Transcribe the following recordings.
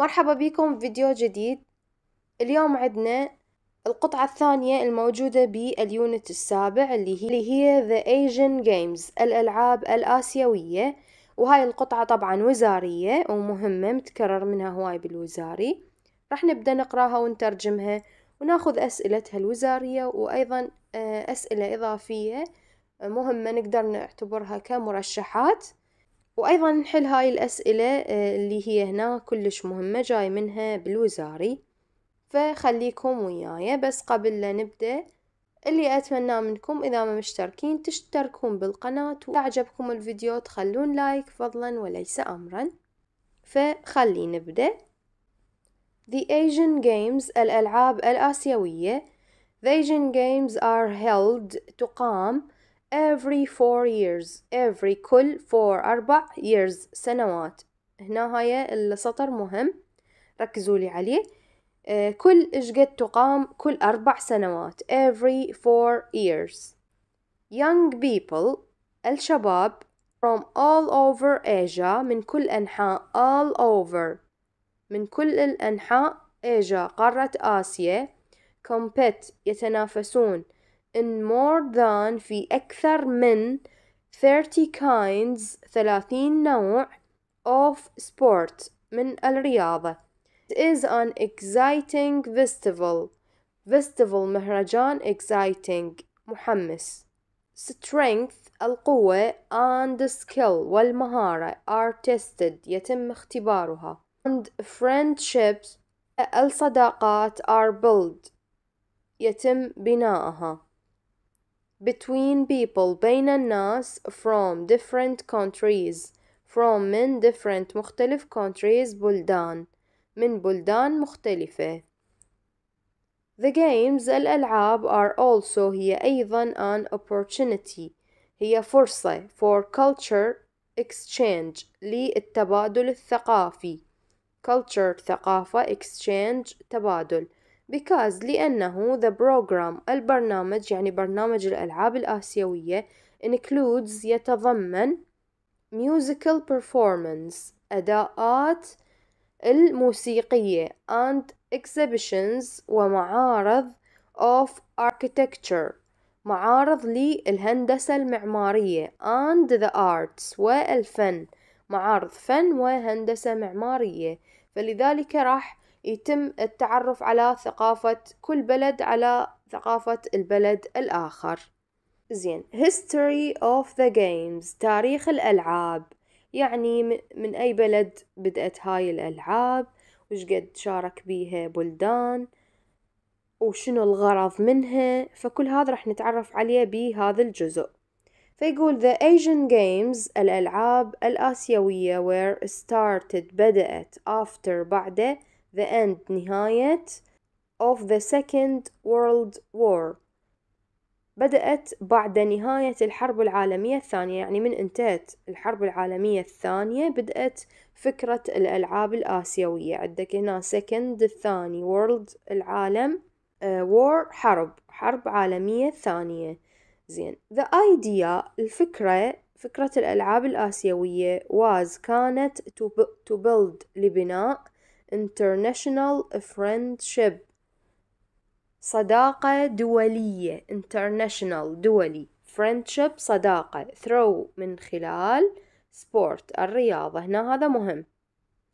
مرحبا بكم في فيديو جديد اليوم عندنا القطعة الثانية الموجودة باليونت السابع اللي هي, اللي هي The Asian Games الألعاب الآسيوية وهاي القطعة طبعا وزارية ومهمة متكرر منها هواي بالوزاري راح نبدأ نقراها ونترجمها وناخذ أسئلتها الوزارية وأيضا آه، أسئلة إضافية مهمة نقدر نعتبرها كمرشحات وأيضا نحل هاي الأسئلة آه، اللي هي هنا كلش مهمة جاي منها بالوزاري فخليكم وياي بس قبل لا نبدأ اللي أتمناه منكم إذا ما مشتركين تشتركون بالقناة وعجبكم الفيديو تخلون لايك فضلا وليس أمرا فخلي نبدأ The Asian Games الألعاب الآسيوية The Asian Games are held تقام every four years every كل four أربع years سنوات هنا هاي السطر مهم ركزوا لي عليه آه، كل كل قد تقام كل أربع سنوات every four years young people الشباب from all over Asia من كل أنحاء all over من كل الأنحاء Asia قارة آسيا compete يتنافسون in more than في أكثر من 30 kinds 30 نوع of sport من الرياضة It is an exciting festival festival مهرجان exciting محمس strength القوة and skill والمهارة are tested يتم اختبارها and friendships الصداقات are built يتم بناءها between people بين الناس from different countries from من different مختلف countries بلدان من بلدان مختلفة The games الألعاب are also هي أيضا an opportunity هي فرصة for culture exchange للتبادل الثقافي culture ثقافة exchange تبادل because لأنه the program البرنامج يعني برنامج الألعاب الآسيوية includes يتضمن musical performance أداءات الموسيقية and exhibitions ومعارض of architecture معارض للهندسة المعمارية and the arts والفن معارض فن وهندسة معمارية فلذلك راح يتم التعرف على ثقافة كل بلد على ثقافة البلد الآخر زين history of the games تاريخ الألعاب يعني من أي بلد بدأت هاي الألعاب قد شارك بيها بلدان وشنو الغرض منها فكل هذا راح نتعرف عليه بهذا الجزء فيقول The Asian Games الألعاب الآسيوية were started بدأت after بعده the end نهاية of the second world war بدأت بعد نهاية الحرب العالمية الثانية يعني من انتهت الحرب العالمية الثانية بدأت فكرة الألعاب الآسيوية عندك هنا second الثاني world العالم آه، war حرب حرب عالمية ثانية زين the idea الفكرة فكرة الألعاب الآسيوية was كانت to build لبناء International Friendship صداقة دولية International دولي Friendship صداقة Throw من خلال Sport الرياضة هنا هذا مهم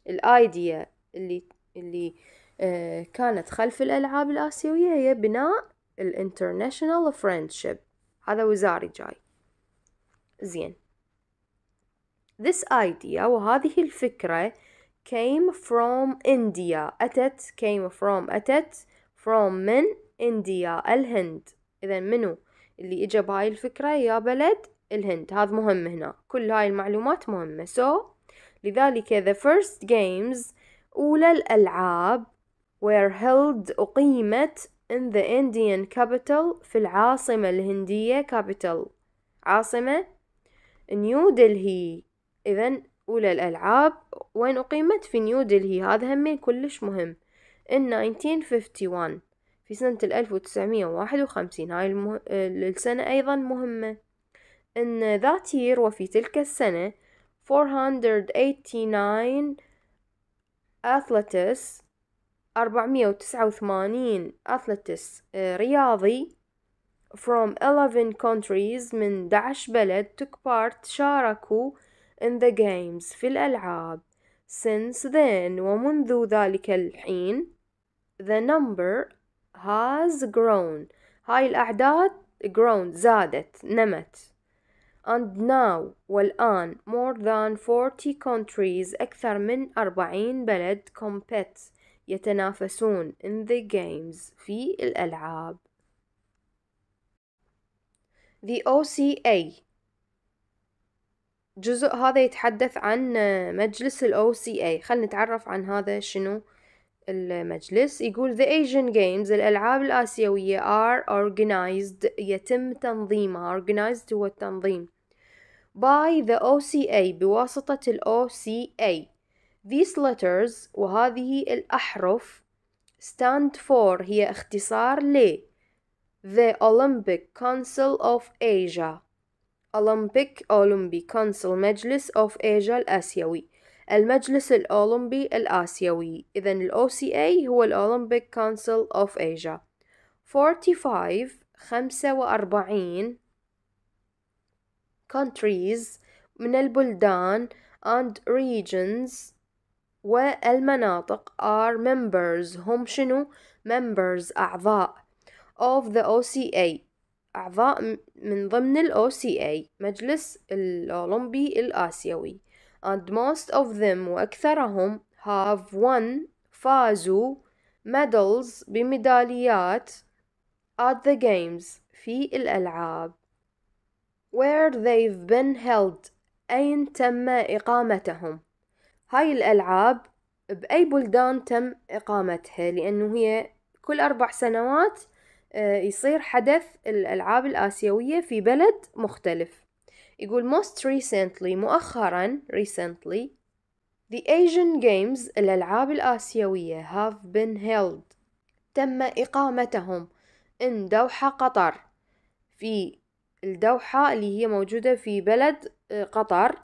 الايديا اللي اللي آه كانت خلف الألعاب الآسيوية هي بناء الانترناشنال فريندشيب هذا وزاري جاي زين this idea وهذه الفكرة came from India أتت came from أتت from من India الهند إذا منو اللي إجا بهاي الفكرة يا بلد الهند هذا مهم هنا كل هاي المعلومات مهمة so لذلك the first games أولى الألعاب were held أقيمت in the Indian capital في العاصمة الهندية capital عاصمة نيو دلهي إذا أولى الألعاب وين أقيمت في نيو دلهي هذا همين كلش مهم in 1951 في سنة 1951 هاي المه... السنة أيضا مهمة in that year وفي تلك السنة 489 athletes 489 athletes رياضي from 11 countries من 11 بلد took part شاركوا in the games في الألعاب since then ومنذ ذلك الحين the number has grown هاي الأعداد grown زادت نمت and now والآن more than 40 countries أكثر من 40 بلد compete يتنافسون in the games في الألعاب The OCA جزء هذا يتحدث عن مجلس الـ OCA خل نتعرف عن هذا شنو المجلس يقول The Asian Games الألعاب الآسيوية are organized يتم تنظيمها organized هو التنظيم by the OCA بواسطة الـ OCA These letters وهذه الأحرف stand for هي اختصار ل The Olympic Council of Asia أولمبيك أولمبي كونسل مجلس أوف Asia الآسيوي المجلس الأولمبي الآسيوي إذا الـ OCA هو الـ Olympic Council of Asia 45 45 countries من البلدان and regions والمناطق are members هم شنو members أعضاء of the OCA أعضاء من ضمن ال OCA مجلس الأولمبي الآسيوي and most of them وأكثرهم have won فازوا medals بميداليات at the games في الألعاب where they've been held أين تم إقامتهم هاي الألعاب بأي بلدان تم إقامتها لأنه هي كل أربع سنوات آه، يصير حدث الألعاب الآسيوية في بلد مختلف يقول most recently مؤخرا recently The Asian Games الألعاب الآسيوية have been held تم إقامتهم in دوحة قطر في الدوحة اللي هي موجودة في بلد آه، قطر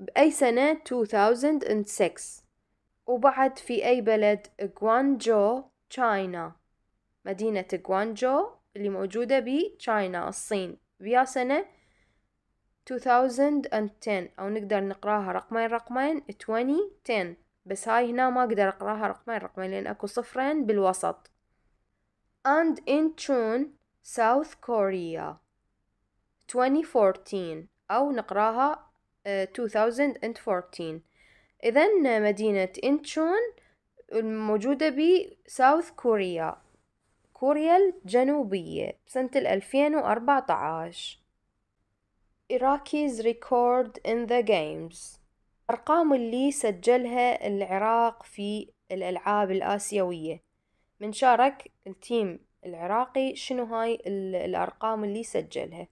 بأي سنة 2006 وبعد في أي بلد جوانجو تشاينا مدينة غوانجو اللي موجودة بتشاينا الصين بيا سنة 2010 أو نقدر نقراها رقمين رقمين 2010 بس هاي هنا ما أقدر أقراها رقمين رقمين لأن أكو صفرين بالوسط and in Chun South Korea 2014 أو نقراها 2014 آه، إذا مدينة إنشون الموجودة بساوث كوريا كوريا الجنوبية بسنة 2014 Iraqis record in the games أرقام اللي سجلها العراق في الألعاب الآسيوية من شارك التيم العراقي شنو هاي الأرقام اللي سجلها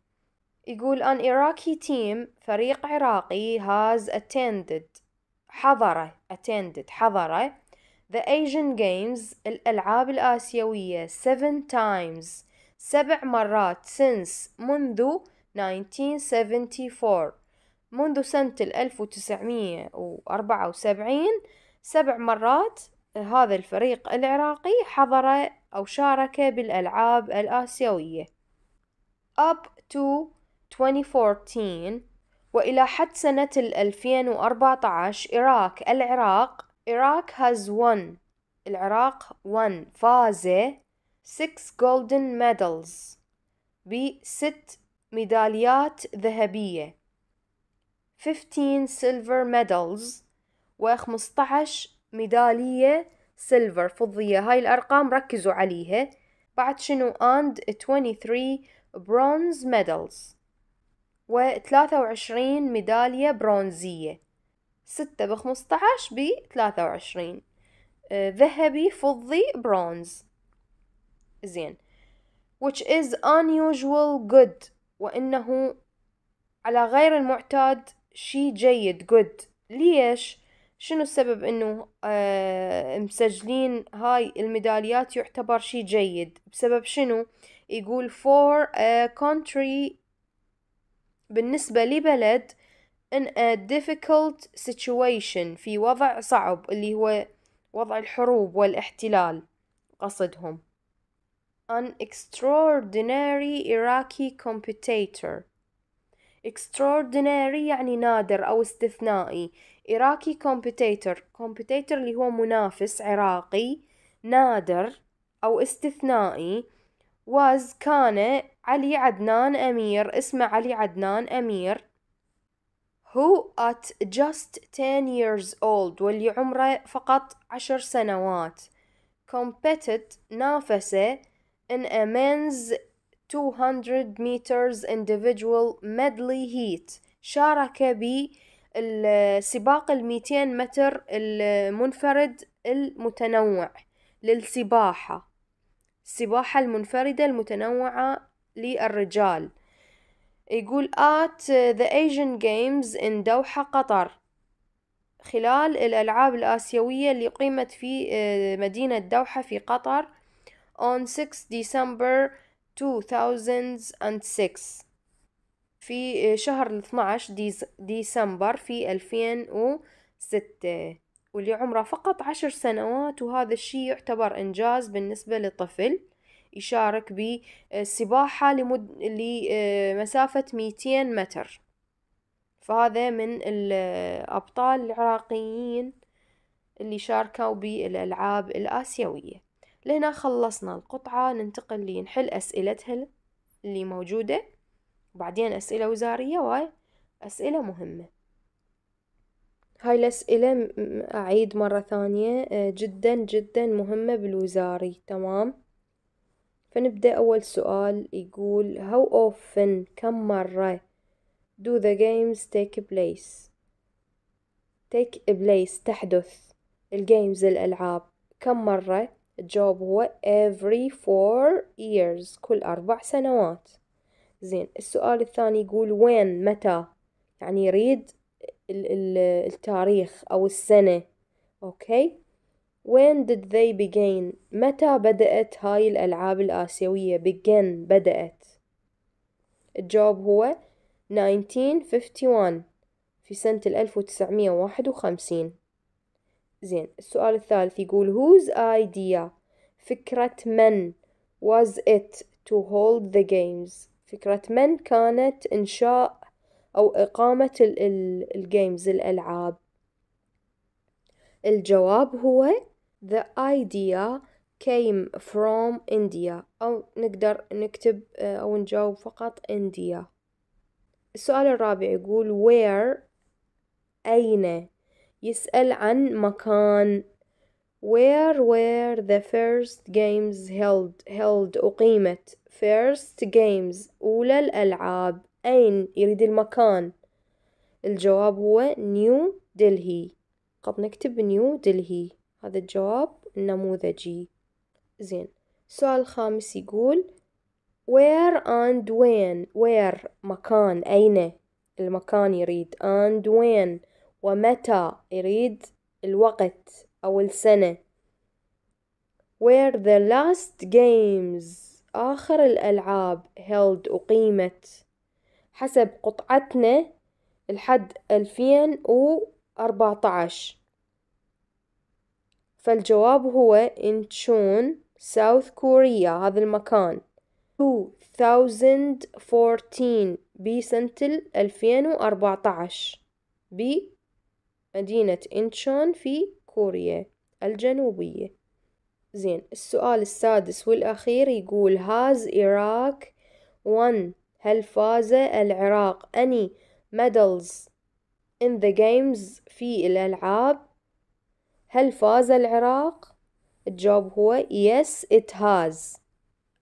يقول أن Iraqi team فريق عراقي has attended حضره attended حضره The Asian Games الألعاب الآسيوية seven times سبع مرات since منذ 1974 منذ سنة 1974 سبع مرات هذا الفريق العراقي حضر أو شارك بالألعاب الآسيوية up to 2014 وإلى حد سنة 2014 إراك العراق Iraq has won العراق won فاز six golden medals بست ميداليات ذهبية fifteen silver medals وخمستعش ميدالية silver فضية هاي الأرقام ركزوا عليها بعد شنو and 23 bronze medals و23 ميدالية برونزية ستة بخمسطعش بثلاثة وعشرين آه، ذهبي فضي برونز زين which is unusual good وإنه على غير المعتاد شي جيد good ليش؟ شنو السبب انه آه مسجلين هاي الميداليات يعتبر شي جيد بسبب شنو يقول for a country بالنسبة لبلد in a difficult situation في وضع صعب اللي هو وضع الحروب والاحتلال قصدهم an extraordinary Iraqi competitor extraordinary يعني نادر أو استثنائي Iraqi competitor competitor اللي هو منافس عراقي نادر أو استثنائي was كان علي عدنان أمير اسمه علي عدنان أمير هو at just 10 years old واللي عمره فقط عشر سنوات competed نافسة in a men's 200 meters individual medley heat شارك بالسباق ال 200 متر المنفرد المتنوع للسباحة السباحة المنفردة المتنوعة للرجال يقول at the Asian Games in دوحة قطر خلال الألعاب الآسيوية اللي قيمت في آه، مدينة دوحة في قطر on 6 December 2006 في آه، شهر 12 ديسمبر في 2006 واللي عمره فقط عشر سنوات وهذا الشيء يعتبر إنجاز بالنسبة للطفل يشارك بالسباحة لمد... لمسافة 200 متر فهذا من الأبطال العراقيين اللي شاركوا بالألعاب الآسيوية لهنا خلصنا القطعة ننتقل لنحل أسئلتها اللي موجودة وبعدين أسئلة وزارية وهاي أسئلة مهمة هاي الأسئلة أعيد مرة ثانية آه، جدا جدا مهمة بالوزاري تمام فنبدأ أول سؤال يقول how often كم مرة do the games take place take place تحدث الجيمز الألعاب كم مرة الجواب هو every four years كل أربع سنوات زين السؤال الثاني يقول وين متى يعني يريد التاريخ أو السنة أوكي When did they begin متى بدأت هاي الألعاب الآسيوية begin بدأت الجواب هو 1951 في سنة 1951 زين السؤال الثالث يقول whose idea فكرة من was it to hold the games فكرة من كانت إنشاء أو إقامة الجيمز الألعاب الجواب هو The idea came from India أو نقدر نكتب آه، أو نجاوب فقط India السؤال الرابع يقول where أين يسأل عن مكان where were the first games held held أقيمت first games أولى الألعاب أين يريد المكان الجواب هو نيو دلهي قد نكتب نيو دلهي هذا الجواب النموذجي زين السؤال الخامس يقول where and when where مكان أين المكان يريد and when ومتى يريد الوقت أو السنة where the last games آخر الألعاب held أقيمت حسب قطعتنا لحد ألفين وأربعة عشر فالجواب هو إنشون ساوث كوريا هذا المكان 2014 بسنة 2014 بمدينة إنشون في كوريا الجنوبية زين السؤال السادس والأخير يقول هاز إيراك won هل فاز العراق أني medals in the games في الألعاب هل فاز العراق الجواب هو yes it has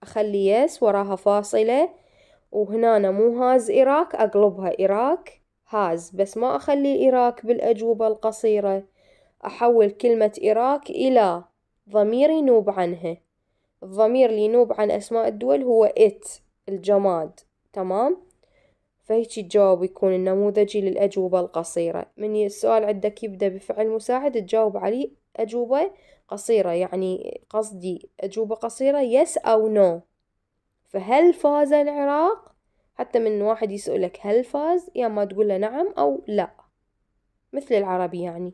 أخلي yes وراها فاصلة وهنا مو هاز إراك أقلبها إراك هاز بس ما أخلي إراك بالأجوبة القصيرة أحول كلمة إراك إلى ضمير ينوب عنها الضمير اللي ينوب عن أسماء الدول هو it الجماد تمام فهيجي الجواب يكون النموذجي للأجوبة القصيرة من السؤال عندك يبدأ بفعل مساعد تجاوب عليه أجوبة قصيرة يعني قصدي أجوبة قصيرة يس أو نو فهل فاز العراق حتى من واحد يسألك هل فاز يا ما تقول له نعم أو لا مثل العربي يعني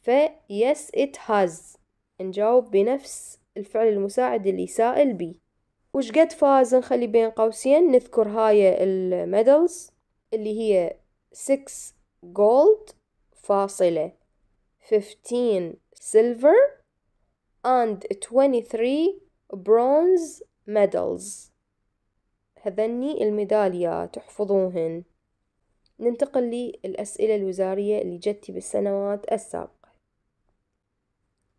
ف yes it has نجاوب بنفس الفعل المساعد اللي سائل بيه وش قد فاز نخلي بين قوسين نذكر هاي الميدلز اللي هي 6 جولد فاصلة 15 سيلفر and 23 برونز ميدلز هذني الميداليا تحفظوهن ننتقل للأسئلة الوزارية اللي جتي بالسنوات السابقة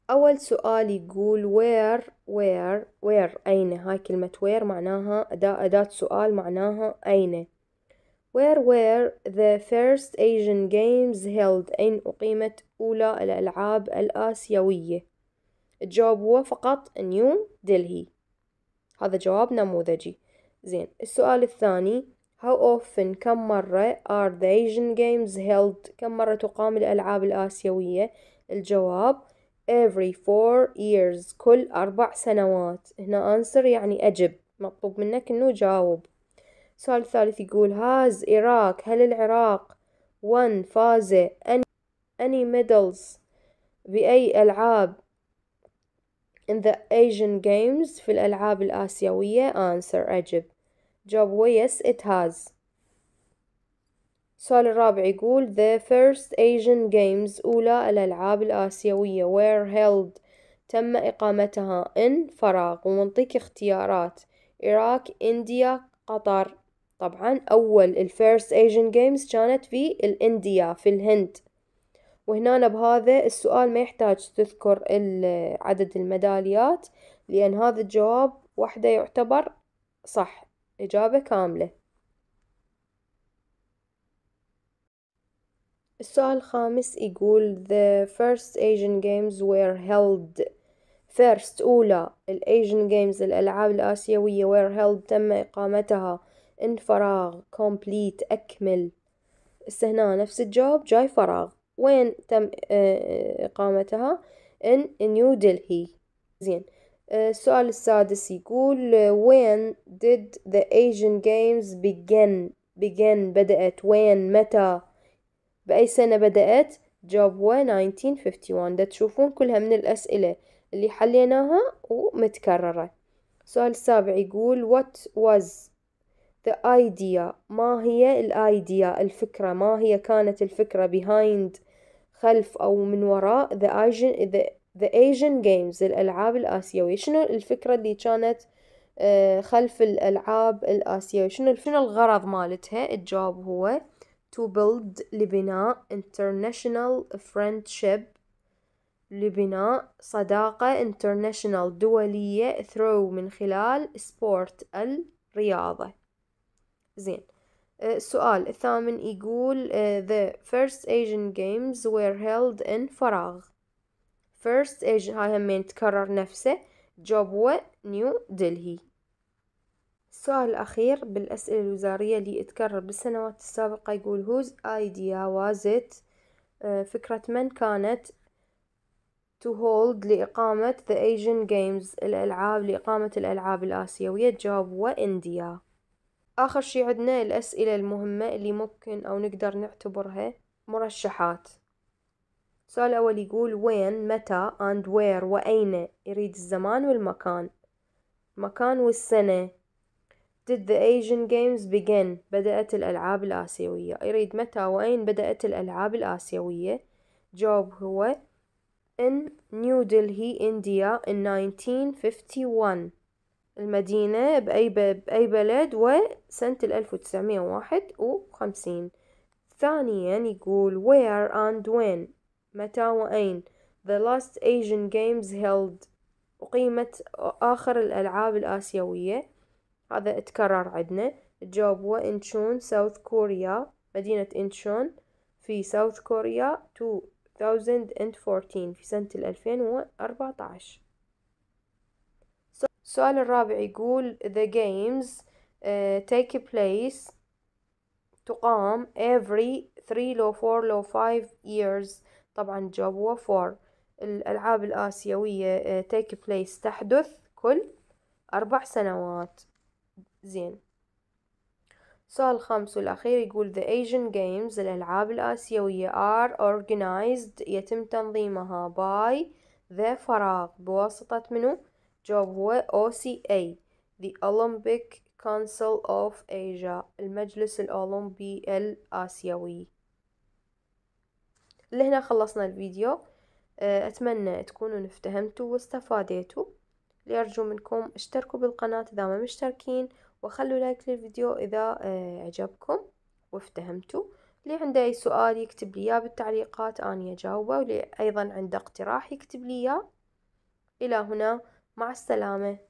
أول سؤال يقول where where where أين هاي كلمة where معناها أداة أداة سؤال معناها أين where were the first Asian games held أين أقيمت أولى الألعاب الآسيوية الجواب هو فقط نيو دلهي هذا جواب نموذجي زين السؤال الثاني how often كم مرة are the Asian games held كم مرة تقام الألعاب الآسيوية الجواب every four years كل أربع سنوات هنا answer يعني أجب مطلوب منك إنه جاوب السؤال الثالث يقول has Iraq هل العراق won فاز any, any medals بأي ألعاب in the Asian Games في الألعاب الآسيوية answer أجب جاوب هو yes it has السؤال الرابع يقول The first Asian Games أولى الألعاب الآسيوية were held تم إقامتها in فراغ ونعطيك اختيارات إيراك إنديا قطر طبعا أول first Asian Games كانت في الإنديا في الهند وهنا بهذا السؤال ما يحتاج تذكر عدد الميداليات لأن هذا الجواب وحده يعتبر صح إجابة كاملة السؤال الخامس يقول the first Asian games were held first أولى Asian games الألعاب الآسيوية were held تم إقامتها إن فراغ complete أكمل هنا نفس الجواب جاي فراغ وين تم آه، إقامتها in New Delhi زين آه، السؤال السادس يقول when did the Asian games begin begin بدأت وين متى بأي سنة بدأت جاوبوا 1951 دا تشوفون كلها من الأسئلة اللي حليناها ومتكررة السؤال السابع يقول what was the idea ما هي الايديا الفكرة ما هي كانت الفكرة behind خلف أو من وراء the Asian the, the Asian Games الألعاب الآسيوية شنو الفكرة اللي كانت آه، خلف الألعاب الآسيوية شنو شنو الغرض مالتها الجواب هو to build لبناء international friendship لبناء صداقة international دولية through من خلال sport الرياضة زين السؤال الثامن يقول the first Asian games were held in فراغ first Asian هاي همين تكرر نفسه جوبوة نيو دلهي السؤال الأخير بالأسئلة الوزارية اللي اتكرر بالسنوات السابقة يقول whose idea was it آه، فكرة من كانت to hold لإقامة the Asian Games الألعاب لإقامة الألعاب الآسيوية الجواب وإنديا آخر شي عندنا الأسئلة المهمة اللي ممكن أو نقدر نعتبرها مرشحات السؤال الأول يقول وين متى and where وأين يريد الزمان والمكان مكان والسنة did the Asian Games begin بدأت الألعاب الآسيوية أريد متى وأين بدأت الألعاب الآسيوية جواب هو in New Delhi India in 1951 المدينة بأي, بأي بلد وسنة 1951 ثانيا يقول where and when متى وأين the last Asian Games held أقيمت آخر الألعاب الآسيوية هذا اتكرر عندنا الجواب هو انشون ساوث كوريا مدينة انشون في ساوث كوريا 2014 في سنة 2014 السؤال الرابع يقول the games uh, take place تقام every 3 لو 4 لو 5 years طبعا هو 4 الألعاب الآسيوية uh, take place تحدث كل أربع سنوات زين السؤال الخامس والأخير يقول The Asian Games الألعاب الآسيوية are organized يتم تنظيمها by the فراغ بواسطة منو؟ جواب هو OCA The Olympic Council of Asia المجلس الأولمبي الآسيوي لهنا خلصنا الفيديو أه، أتمنى تكونوا افتهمتوا واستفاديتوا لأرجو منكم اشتركوا بالقناة إذا ما مشتركين وخلوا لايك للفيديو إذا آه، عجبكم وافتهمتوا اللي عنده أي سؤال يكتب لي إياه بالتعليقات أني أجاوبه واللي أيضا عنده اقتراح يكتب لي إياه إلى هنا مع السلامة